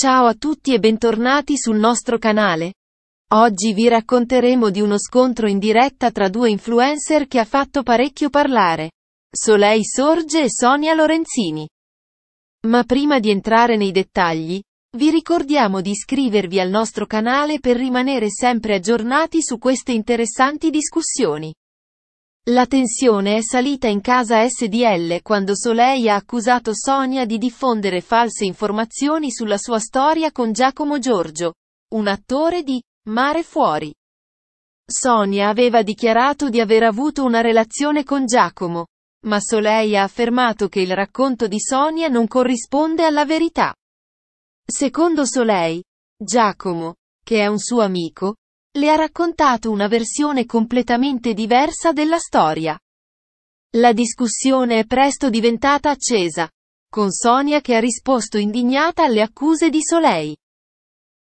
Ciao a tutti e bentornati sul nostro canale. Oggi vi racconteremo di uno scontro in diretta tra due influencer che ha fatto parecchio parlare. Soleil Sorge e Sonia Lorenzini. Ma prima di entrare nei dettagli, vi ricordiamo di iscrivervi al nostro canale per rimanere sempre aggiornati su queste interessanti discussioni. La tensione è salita in casa SDL quando Soleil ha accusato Sonia di diffondere false informazioni sulla sua storia con Giacomo Giorgio, un attore di Mare Fuori. Sonia aveva dichiarato di aver avuto una relazione con Giacomo, ma Soleil ha affermato che il racconto di Sonia non corrisponde alla verità. Secondo Soleil, Giacomo, che è un suo amico, le ha raccontato una versione completamente diversa della storia. La discussione è presto diventata accesa, con Sonia che ha risposto indignata alle accuse di Soleil.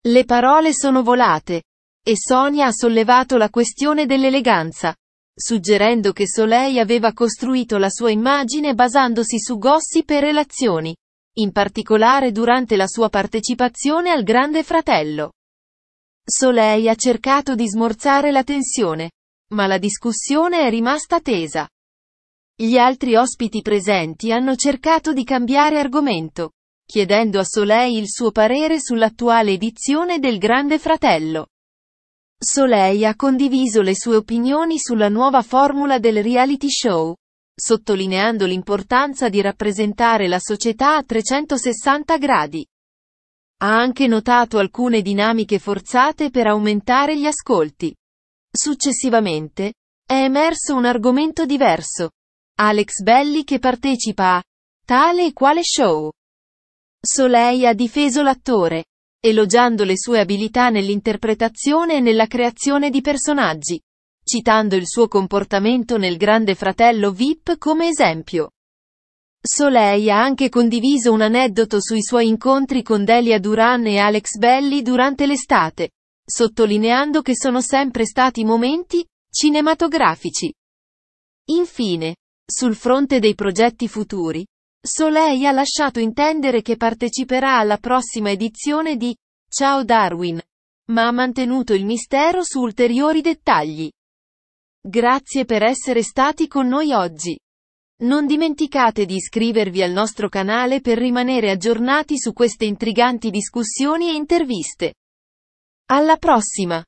Le parole sono volate, e Sonia ha sollevato la questione dell'eleganza, suggerendo che Soleil aveva costruito la sua immagine basandosi su gossip e relazioni, in particolare durante la sua partecipazione al Grande Fratello. Soleil ha cercato di smorzare la tensione, ma la discussione è rimasta tesa. Gli altri ospiti presenti hanno cercato di cambiare argomento, chiedendo a Soleil il suo parere sull'attuale edizione del Grande Fratello. Soleil ha condiviso le sue opinioni sulla nuova formula del reality show, sottolineando l'importanza di rappresentare la società a 360 gradi. Ha anche notato alcune dinamiche forzate per aumentare gli ascolti. Successivamente, è emerso un argomento diverso. Alex Belli che partecipa a tale e quale show. Soleil ha difeso l'attore, elogiando le sue abilità nell'interpretazione e nella creazione di personaggi, citando il suo comportamento nel Grande Fratello VIP come esempio. Soleil ha anche condiviso un aneddoto sui suoi incontri con Delia Duran e Alex Belli durante l'estate, sottolineando che sono sempre stati momenti cinematografici. Infine, sul fronte dei progetti futuri, Soleil ha lasciato intendere che parteciperà alla prossima edizione di Ciao Darwin, ma ha mantenuto il mistero su ulteriori dettagli. Grazie per essere stati con noi oggi. Non dimenticate di iscrivervi al nostro canale per rimanere aggiornati su queste intriganti discussioni e interviste. Alla prossima!